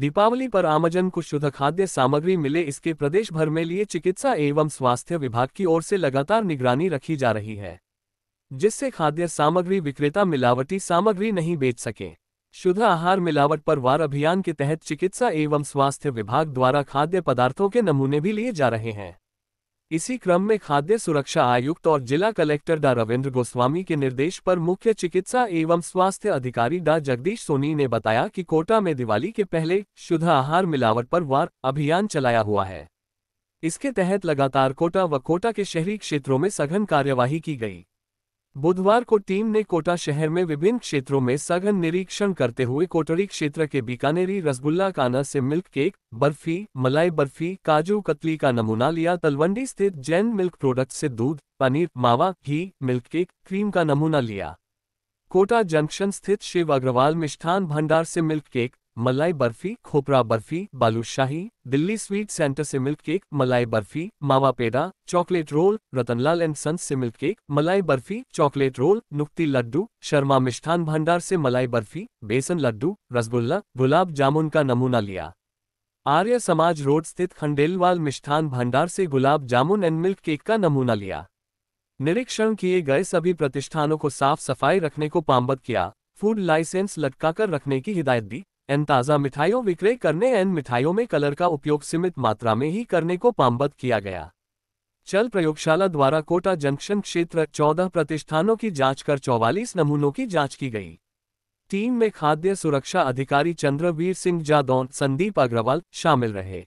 दीपावली पर आमजन को शुद्ध खाद्य सामग्री मिले इसके प्रदेश भर में लिए चिकित्सा एवं स्वास्थ्य विभाग की ओर से लगातार निगरानी रखी जा रही है जिससे खाद्य सामग्री विक्रेता मिलावटी सामग्री नहीं बेच सके शुद्ध आहार मिलावट पर वार अभियान के तहत चिकित्सा एवं स्वास्थ्य विभाग द्वारा खाद्य पदार्थों के नमूने भी लिए जा रहे हैं इसी क्रम में खाद्य सुरक्षा आयुक्त और जिला कलेक्टर डा रविंद्र गोस्वामी के निर्देश पर मुख्य चिकित्सा एवं स्वास्थ्य अधिकारी डा जगदीश सोनी ने बताया कि कोटा में दिवाली के पहले शुद्ध आहार मिलावट पर वार अभियान चलाया हुआ है इसके तहत लगातार कोटा व कोटा के शहरी क्षेत्रों में सघन कार्यवाही की गई बुधवार को टीम ने कोटा शहर में विभिन्न क्षेत्रों में सघन निरीक्षण करते हुए कोटरी क्षेत्र के बीकानेरी रसगुल्ला काना से मिल्क केक बर्फी मलाई बर्फी काजू कतली का नमूना लिया तलवंडी स्थित जैन मिल्क प्रोडक्ट से दूध पनीर मावा घी मिल्क केक क्रीम का नमूना लिया कोटा जंक्शन स्थित शिव अग्रवाल मिष्ठान भंडार से मिल्क केक मलाई बर्फी खोपरा बर्फी बालूशाही दिल्ली स्वीट सेंटर से milk cake malai barfi mawa peda chocolate roll Ratanlal and Sons से milk cake malai barfi chocolate roll nukti laddu Sharma Mishthan Bhandar से मलाई बर्फी बेसन लड्डू रसगुल्ला गुलाब जामुन का नमूना लिया आर्य समाज रोड स्थित खंडेलवाल मिष्ठान भंडार से gulab jamun and milk cake का नमूना लिया निरीक्षण किए गए सभी प्रतिष्ठानों को साफ सफाई रखने को पामबद किया फूड लाइसेंस लटकाकर रखने की हिदायत दी एन ताज़ा मिठाइयों विक्रय करने एन मिठाइयों में कलर का उपयोग सीमित मात्रा में ही करने को पामबद्ध किया गया चल प्रयोगशाला द्वारा कोटा जंक्शन क्षेत्र 14 प्रतिष्ठानों की जांच कर 44 नमूनों की जांच की गई टीम में खाद्य सुरक्षा अधिकारी चंद्रवीर सिंह जादौन संदीप अग्रवाल शामिल रहे